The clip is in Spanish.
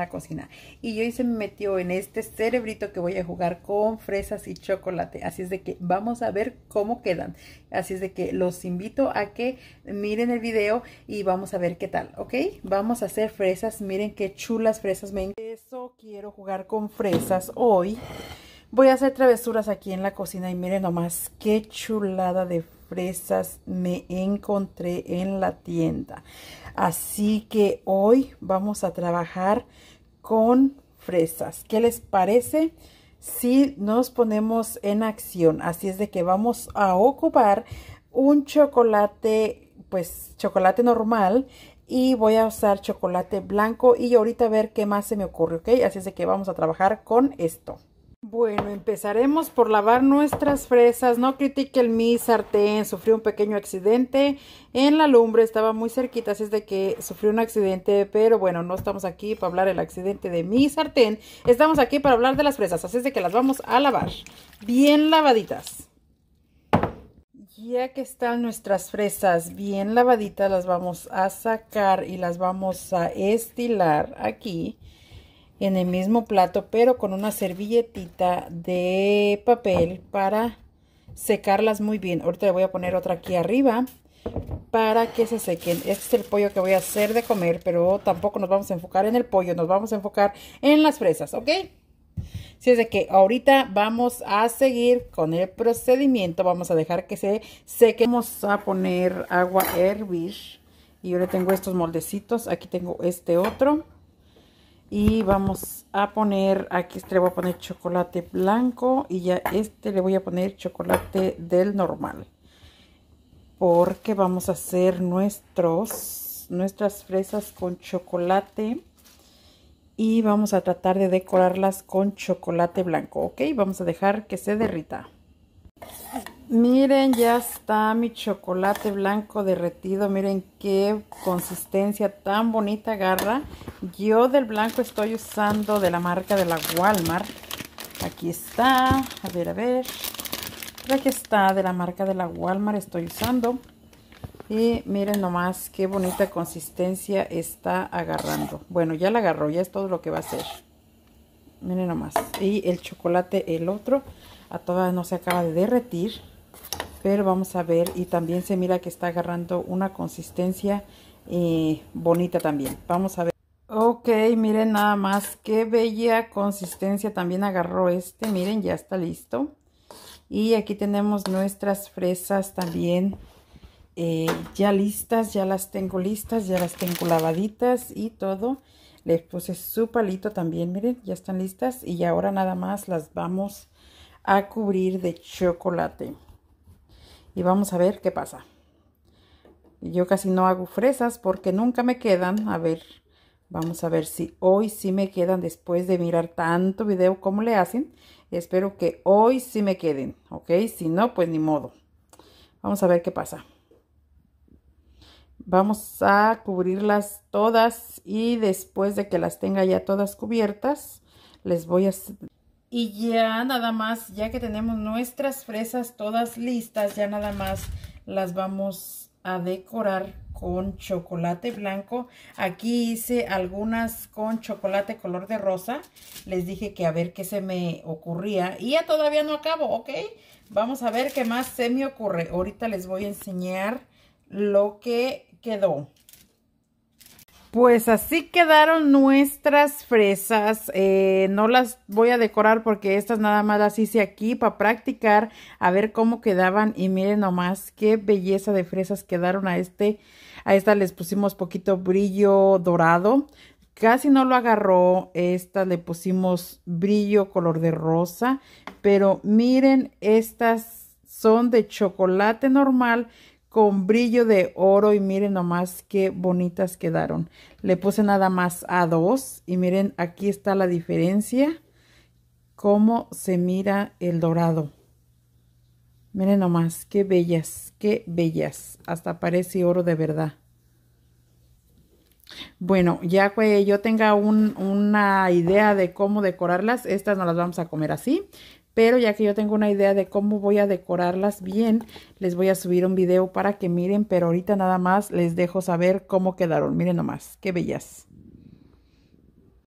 la cocina. Y yo se me metió en este cerebrito que voy a jugar con fresas y chocolate. Así es de que vamos a ver cómo quedan. Así es de que los invito a que miren el video y vamos a ver qué tal, ¿ok? Vamos a hacer fresas. Miren qué chulas fresas me Eso quiero jugar con fresas hoy. Voy a hacer travesuras aquí en la cocina y miren nomás qué chulada de fresas me encontré en la tienda. Así que hoy vamos a trabajar con fresas. ¿Qué les parece? Si nos ponemos en acción, así es de que vamos a ocupar un chocolate, pues chocolate normal y voy a usar chocolate blanco y ahorita a ver qué más se me ocurre, ¿ok? Así es de que vamos a trabajar con esto. Bueno, empezaremos por lavar nuestras fresas. No critiquen mi sartén. Sufrió un pequeño accidente en la lumbre. Estaba muy cerquita, así es de que sufrió un accidente. Pero bueno, no estamos aquí para hablar del accidente de mi sartén. Estamos aquí para hablar de las fresas. Así es de que las vamos a lavar. Bien lavaditas. Ya que están nuestras fresas bien lavaditas, las vamos a sacar y las vamos a estilar Aquí en el mismo plato, pero con una servilletita de papel para secarlas muy bien. Ahorita le voy a poner otra aquí arriba para que se sequen. Este es el pollo que voy a hacer de comer, pero tampoco nos vamos a enfocar en el pollo, nos vamos a enfocar en las fresas, ¿ok? Si es de que ahorita vamos a seguir con el procedimiento, vamos a dejar que se seque. Vamos a poner agua a y yo le tengo estos moldecitos, aquí tengo este otro y vamos a poner aquí este le voy a poner chocolate blanco y ya este le voy a poner chocolate del normal porque vamos a hacer nuestros nuestras fresas con chocolate y vamos a tratar de decorarlas con chocolate blanco ok vamos a dejar que se derrita Miren, ya está mi chocolate blanco derretido. Miren qué consistencia tan bonita agarra. Yo del blanco estoy usando de la marca de la Walmart. Aquí está. A ver, a ver. Aquí está de la marca de la Walmart estoy usando. Y miren nomás qué bonita consistencia está agarrando. Bueno, ya la agarró. Ya es todo lo que va a hacer. Miren nomás. Y el chocolate, el otro, a todas no se acaba de derretir pero vamos a ver y también se mira que está agarrando una consistencia eh, bonita también vamos a ver ok miren nada más qué bella consistencia también agarró este miren ya está listo y aquí tenemos nuestras fresas también eh, ya listas ya las tengo listas ya las tengo lavaditas y todo les puse su palito también miren ya están listas y ahora nada más las vamos a cubrir de chocolate y vamos a ver qué pasa. Yo casi no hago fresas porque nunca me quedan. A ver, vamos a ver si hoy sí me quedan después de mirar tanto video como le hacen. Espero que hoy sí me queden, ¿ok? Si no, pues ni modo. Vamos a ver qué pasa. Vamos a cubrirlas todas y después de que las tenga ya todas cubiertas, les voy a y ya nada más, ya que tenemos nuestras fresas todas listas, ya nada más las vamos a decorar con chocolate blanco. Aquí hice algunas con chocolate color de rosa. Les dije que a ver qué se me ocurría. Y ya todavía no acabo, ¿ok? Vamos a ver qué más se me ocurre. Ahorita les voy a enseñar lo que quedó. Pues así quedaron nuestras fresas. Eh, no las voy a decorar porque estas nada más las hice aquí para practicar a ver cómo quedaban. Y miren nomás qué belleza de fresas quedaron a este. A esta les pusimos poquito brillo dorado. Casi no lo agarró. Esta le pusimos brillo color de rosa. Pero miren, estas son de chocolate normal con brillo de oro y miren nomás qué bonitas quedaron. Le puse nada más a dos y miren aquí está la diferencia. Cómo se mira el dorado. Miren nomás, qué bellas, qué bellas. Hasta parece oro de verdad. Bueno, ya que yo tenga una idea de cómo decorarlas, estas no las vamos a comer así pero ya que yo tengo una idea de cómo voy a decorarlas bien, les voy a subir un video para que miren, pero ahorita nada más les dejo saber cómo quedaron. Miren nomás, qué bellas.